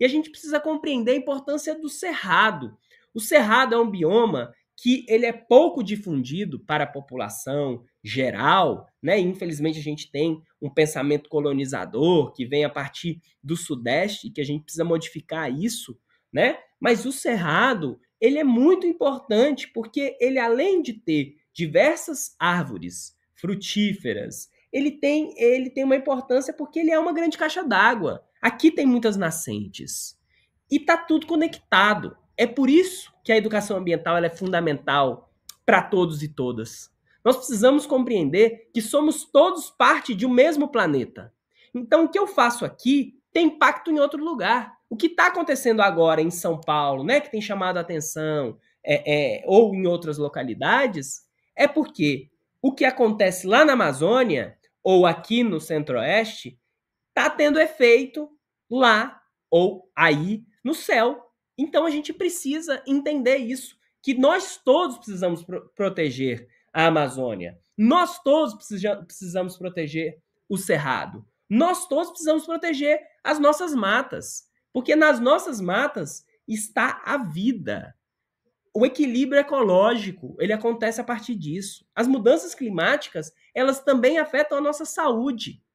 E a gente precisa compreender a importância do cerrado. O cerrado é um bioma que ele é pouco difundido para a população geral, né? Infelizmente a gente tem um pensamento colonizador que vem a partir do sudeste e que a gente precisa modificar isso, né? Mas o cerrado, ele é muito importante porque ele além de ter diversas árvores frutíferas, ele tem ele tem uma importância porque ele é uma grande caixa d'água. Aqui tem muitas nascentes. E está tudo conectado. É por isso que a educação ambiental é fundamental para todos e todas. Nós precisamos compreender que somos todos parte de um mesmo planeta. Então, o que eu faço aqui tem impacto em outro lugar. O que está acontecendo agora em São Paulo, né, que tem chamado a atenção, é, é, ou em outras localidades, é porque o que acontece lá na Amazônia ou aqui no Centro-Oeste está tendo efeito lá ou aí no céu. Então a gente precisa entender isso, que nós todos precisamos pro proteger a Amazônia, nós todos precisamos proteger o cerrado, nós todos precisamos proteger as nossas matas, porque nas nossas matas está a vida. O equilíbrio ecológico, ele acontece a partir disso. As mudanças climáticas, elas também afetam a nossa saúde.